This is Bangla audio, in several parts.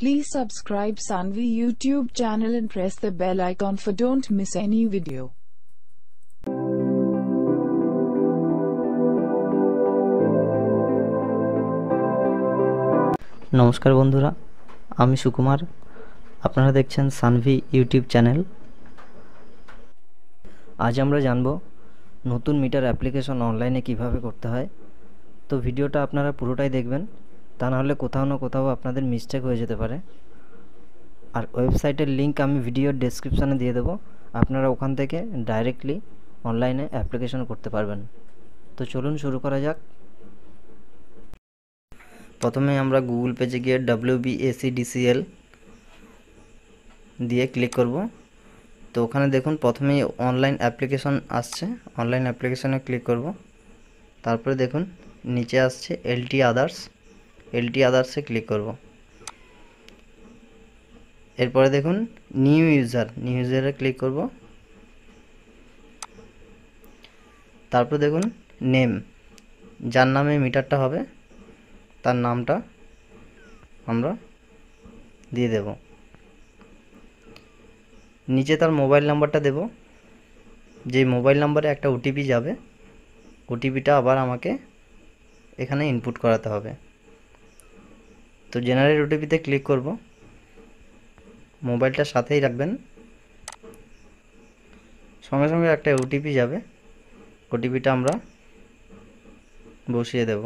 Please subscribe Sanvi YouTube channel and press the bell icon for don't miss any video. নমস্কার বন্ধুরা আমি সুকুমার আপনারা দেখছেন সানভি ইউটিউব চ্যানেল আজ আমরা জানব নতুন মিটার অ্যাপ্লিকেশন অনলাইনে কিভাবে করতে হয় তো ভিডিওটা আপনারা পুরোটাই দেখবেন তা নাহলে কোথাও না কোথাও আপনাদের মিস্টেক হয়ে যেতে পারে আর ওয়েবসাইটের লিঙ্ক আমি ভিডিওর ডেসক্রিপশানে দিয়ে দেবো আপনারা ওখান থেকে ডাইরেক্টলি অনলাইনে অ্যাপ্লিকেশন করতে পারবেন তো চলুন শুরু করা যাক প্রথমে আমরা গুগল পেজে গিয়ে ডাব্লিউ বিএসিডিসিএল দিয়ে ক্লিক করব তো ওখানে দেখুন প্রথমেই অনলাইন অ্যাপ্লিকেশন আসছে অনলাইন অ্যাপ্লিকেশনে ক্লিক করব তারপরে দেখুন নিচে আসছে এলটি আদার্স এলটি আদার্সে ক্লিক করব এরপরে দেখুন নিউ ইউজার নিউ ইউজারে ক্লিক করব তারপর দেখুন নেম যার নামে মিটারটা হবে তার নামটা আমরা দিয়ে দেব নিচে তার মোবাইল নাম্বারটা দেব যে মোবাইল নাম্বারে একটা ওটিপি যাবে ওটিপিটা আবার আমাকে এখানে ইনপুট করাতে হবে তো জেনারেট ওটিপিতে ক্লিক করব মোবাইলটা সাথেই রাখবেন সঙ্গে সঙ্গে একটা ওটিপি যাবে ওটিপিটা আমরা বসিয়ে দেব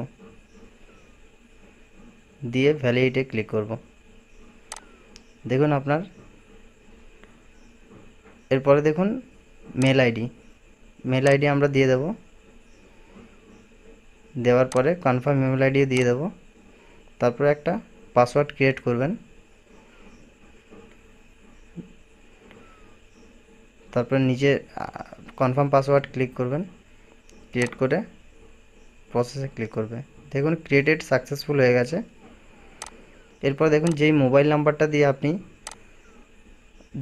দিয়ে ভ্যালিডিটে ক্লিক করব দেখুন আপনার এরপরে দেখুন মেল আইডি মেল আইডি আমরা দিয়ে দেব দেওয়ার পরে কনফার্ম মেল আইডি দিয়ে দেব তারপরে একটা পাসওয়ার্ড ক্রিয়েট করবেন তারপরে নিচে কনফার্ম পাসওয়ার্ড ক্লিক করবেন ক্রিয়েট করে প্রসেসে ক্লিক করবে দেখুন ক্রিয়েটেড সাকসেসফুল হয়ে গেছে এরপর দেখুন যেই মোবাইল নাম্বারটা দিয়ে আপনি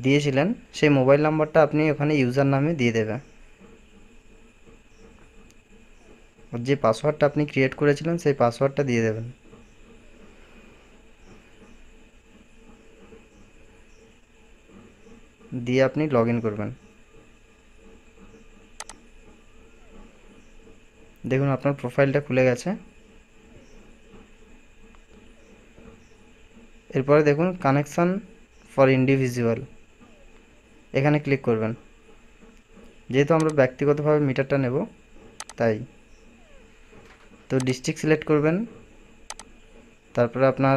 দিয়েছিলেন সেই মোবাইল নাম্বারটা আপনি ওখানে ইউজার নামে দিয়ে দেবে যে পাসওয়ার্ডটা আপনি ক্রিয়েট করেছিলেন সেই পাসওয়ার্ডটা দিয়ে দেবেন দিয়ে আপনি লগ করবেন দেখুন আপনার প্রোফাইলটা খুলে গেছে এরপরে দেখুন কানেকশান ফর ইন্ডিভিজুয়াল এখানে ক্লিক করবেন যেহেতু আমরা ব্যক্তিগতভাবে মিটারটা নেব তাই তো ডিস্ট্রিক্ট সিলেক্ট করবেন তারপরে আপনার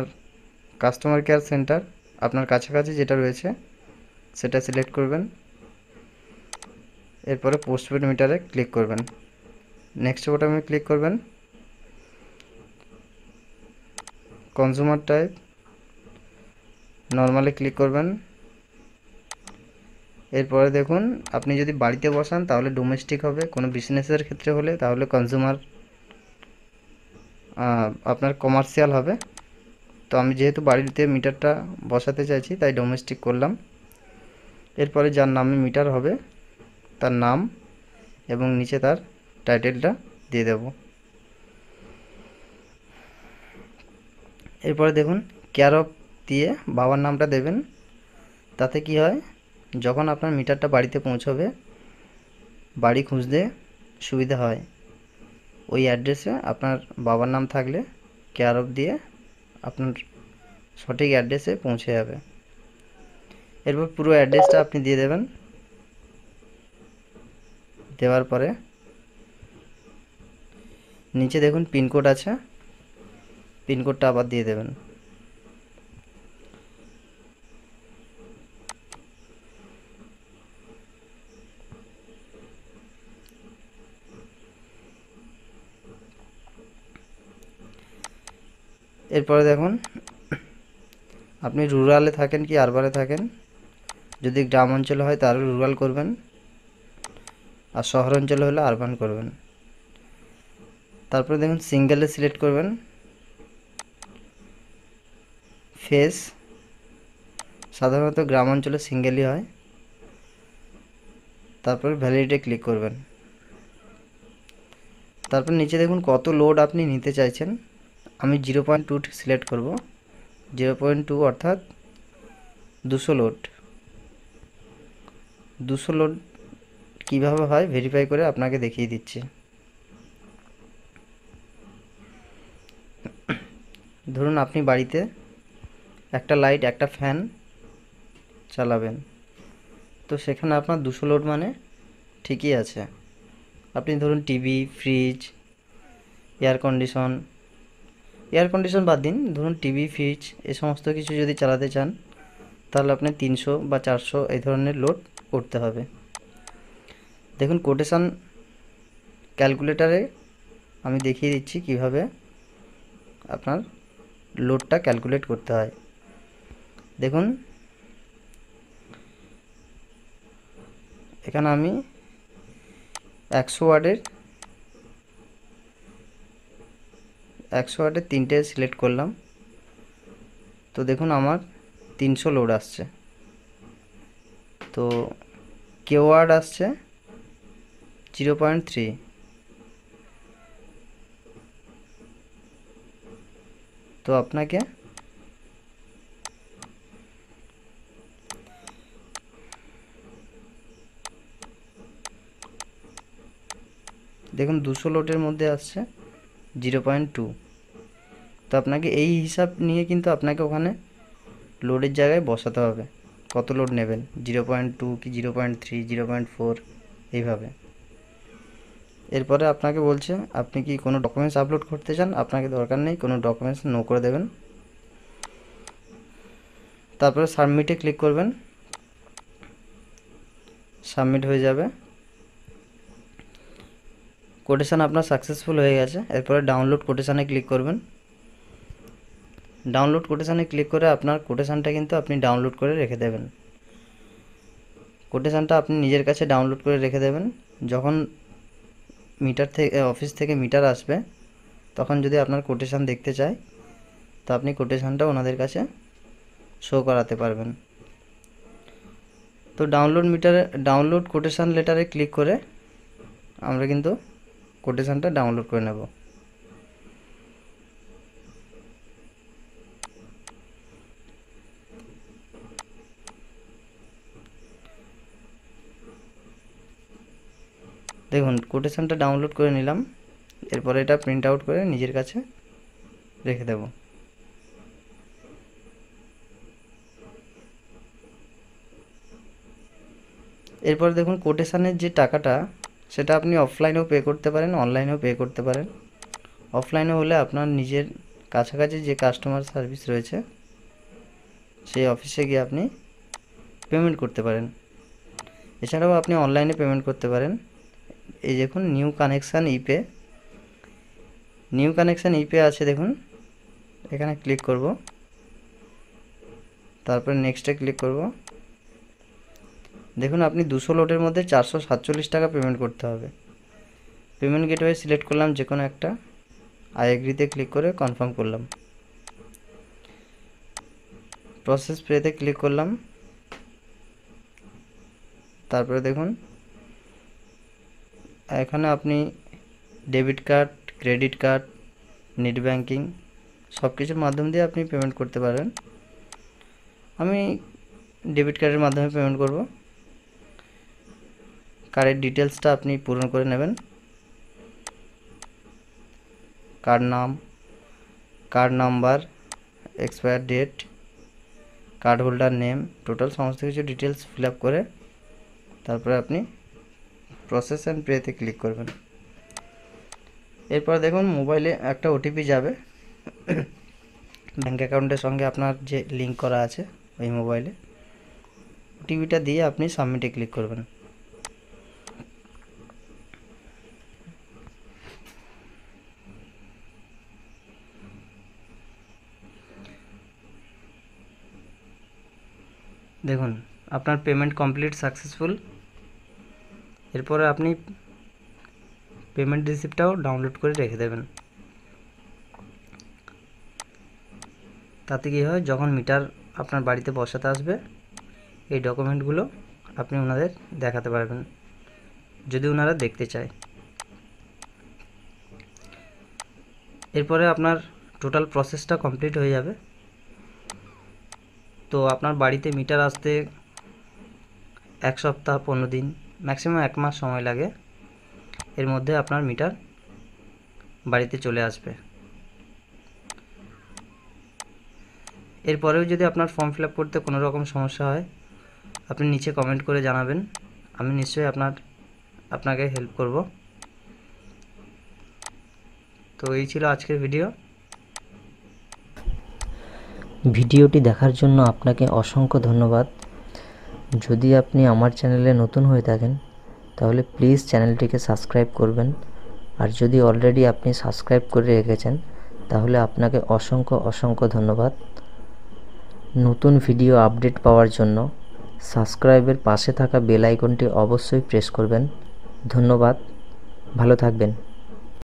কাস্টমার কেয়ার সেন্টার আপনার কাছাকাছি যেটা রয়েছে সেটা সিলেক্ট করবেন এরপরে পোস্টপেড মিটারে ক্লিক করবেন নেক্সট বোটামে ক্লিক করবেন কনজিউমার টাইপ নর্মালে ক্লিক করবেন এরপরে দেখুন আপনি যদি বাড়িতে বসান তাহলে ডোমেস্টিক হবে কোনো বিজনেসের ক্ষেত্রে হলে তাহলে কনজিউমার আপনার কমার্শিয়াল হবে তো আমি যেহেতু বাড়িতে মিটারটা বসাতে চাইছি তাই ডোমেস্টিক করলাম এরপরে যার নামে মিটার হবে তার নাম এবং নিচে তার টাইটেলটা দিয়ে দেব এরপরে দেখুন কেয়ার অফ দিয়ে বাবার নামটা দেবেন তাতে কি হয় যখন আপনার মিটারটা বাড়িতে পৌঁছবে বাড়ি খুঁজতে সুবিধা হয় ওই অ্যাড্রেসে আপনার বাবার নাম থাকলে কেয়ার অফ দিয়ে আপনার সঠিক অ্যাড্রেসে পৌঁছে যাবে এরপর পুরো অ্যাড্রেসটা আপনি দিয়ে দেবেন দেওয়ার পরে নিচে দেখুন পিনকোড আছে পিনকোডটা আবার দিয়ে দেবেন এরপরে দেখুন আপনি রুরালে থাকেন কি আরবারে থাকেন যদি গ্রাম অঞ্চল হয় তাহলে রুরাল করবেন আর শহর অঞ্চল হলে আরবান করবেন তারপরে দেখুন সিঙ্গেলে সিলেক্ট করবেন ফেস সাধারণত গ্রাম অঞ্চলে সিঙ্গেলই হয় তারপর ভ্যালিডিটে ক্লিক করবেন তারপর নিচে দেখুন কত লোড আপনি নিতে চাইছেন আমি জিরো পয়েন্ট টু সিলেক্ট করব জিরো পয়েন্ট টু অর্থাৎ দুশো লোড দুশো লোড কীভাবে হয় ভেরিফাই করে আপনাকে দেখিয়ে দিচ্ছি ধরুন আপনি বাড়িতে একটা লাইট একটা ফ্যান চালাবেন তো সেখানে আপনার দুশো লোড মানে ঠিকই আছে আপনি ধরুন TV fridge air condition air condition বাদ দিন ধরুন টিভি ফ্রিজ এ সমস্ত কিছু যদি চালাতে চান তাহলে আপনি তিনশো বা চারশো এই ধরনের লোড করতে হবে দেখুন কোটেশান ক্যালকুলেটারে আমি দেখিয়ে দিচ্ছি কিভাবে আপনার লোডটা ক্যালকুলেট করতে হয় দেখুন এখানে আমি একশো ওয়ার্ডের একশো ওয়ার্ডের তিনটে সিলেক্ট করলাম তো দেখুন আমার তিনশো লোড আসছে তো কেওয়ার্ড আসছে জিরো পয়েন্ট থ্রি তো আপনাকে দেখুন দুশো লোটের মধ্যে আসছে জিরো পয়েন্ট টু তো আপনাকে এই হিসাব নিয়ে কিন্তু আপনাকে ওখানে লোডের জায়গায় বসাতে হবে কত লোড নেবেন জিরো পয়েন্ট টু কি zero point three zero point four এইভাবে এরপরে আপনাকে বলছে আপনি কি কোনো ডকুমেন্টস আপলোড করতে চান আপনাকে দরকার নেই কোনো ডকুমেন্টস নো করে দেবেন তারপরে সাবমিটে ক্লিক করবেন সাবমিট হয়ে যাবে কোটেশান আপনার সাকসেসফুল হয়ে গেছে এরপরে ডাউনলোড কোটেশানে ক্লিক করবেন ডাউনলোড কোটেশানে ক্লিক করে আপনার কোটেশানটা কিন্তু আপনি ডাউনলোড করে রেখে দেবেন কোটেশানটা আপনি নিজের কাছে ডাউনলোড করে রেখে দেবেন যখন মিটার থেকে অফিস থেকে মিটার আসবে তখন যদি আপনার কোটেশান দেখতে চায় তো আপনি কোটেশানটা ওনাদের কাছে শো করাতে পারবেন তো ডাউনলোড মিটারে ডাউনলোড কোটেশান লেটারে ক্লিক করে আমরা কিন্তু কোটেশানটা ডাউনলোড করে নেব দেখুন কোটেশানটা ডাউনলোড করে নিলাম এরপরে এটা প্রিন্ট আউট করে নিজের কাছে রেখে দেব এরপর দেখুন কোটেশানের যে টাকাটা সেটা আপনি অফলাইনেও পে করতে পারেন অনলাইনেও পে করতে পারেন অফলাইনে হলে আপনার নিজের কাছাকাছি যে কাস্টমার সার্ভিস রয়েছে সেই অফিসে গিয়ে আপনি পেমেন্ট করতে পারেন এছাড়াও আপনি অনলাইনে পেমেন্ট করতে পারেন এই দেখুন নিউ কানেকশান ইপে নিউ কানেকশান ইপে আছে দেখুন এখানে ক্লিক করব তারপরে নেক্সটে ক্লিক করব দেখুন আপনি দুশো লোটের মধ্যে চারশো সাতচল্লিশ টাকা পেমেন্ট করতে হবে পেমেন্ট গেটওয়ে সিলেক্ট করলাম যে কোনো একটা আই এগ্রিতে ক্লিক করে কনফার্ম করলাম প্রসেস পেতে ক্লিক করলাম তারপরে দেখুন এখানে আপনি debit card credit card net banking সব কিছুর মাধ্যম দিয়ে আপনি পেমেন্ট করতে পারেন আমি ডেবিট কার্ডের মাধ্যমে পেমেন্ট করব কার্ডের ডিটেলসটা আপনি পূরণ করে নেবেন কার্ড নাম card number expire date card holder name total সমস্ত কিছু ডিটেলস ফিল করে তারপরে আপনি প্রসেস অ্যান্ড পেতে ক্লিক করবেন এরপর দেখুন মোবাইলে একটা ওটিপি যাবে ব্যাঙ্ক অ্যাকাউন্টের সঙ্গে আপনার যে লিঙ্ক করা আছে ওই মোবাইলে ওটিপিটা দিয়ে আপনি সাবমিটে ক্লিক করবেন দেখুন আপনার পেমেন্ট কমপ্লিট সাকসেসফুল এরপরে আপনি পেমেন্ট রিসিপ্টটাও ডাউনলোড করে রেখে দেবেন তাতে কী হয় যখন মিটার আপনার বাড়িতে বসাতে আসবে এই ডকুমেন্টগুলো আপনি ওনাদের দেখাতে পারবেন যদি ওনারা দেখতে চায় এরপরে আপনার টোটাল প্রসেসটা কমপ্লিট হয়ে যাবে তো আপনার বাড়িতে মিটার আসতে এক সপ্তাহ পনেরো দিন ম্যাক্সিমাম এক মাস সময় লাগে এর মধ্যে আপনার মিটার বাড়িতে চলে আসবে এরপরেও যদি আপনার ফর্ম ফিল আপ করতে কোনো রকম সমস্যা হয় আপনি নিচে কমেন্ট করে জানাবেন আমি নিশ্চয়ই আপনার আপনাকে হেল্প করব তো এই ছিল আজকের ভিডিও ভিডিওটি দেখার জন্য আপনাকে অসংখ্য ধন্যবাদ যদি আপনি আমার চ্যানেলে নতুন হয়ে থাকেন তাহলে প্লিজ চ্যানেলটিকে সাবস্ক্রাইব করবেন আর যদি অলরেডি আপনি সাবস্ক্রাইব করে রেখেছেন তাহলে আপনাকে অসংখ্য অসংখ্য ধন্যবাদ নতুন ভিডিও আপডেট পাওয়ার জন্য সাবস্ক্রাইবের পাশে থাকা বেল আইকনটি অবশ্যই প্রেস করবেন ধন্যবাদ ভালো থাকবেন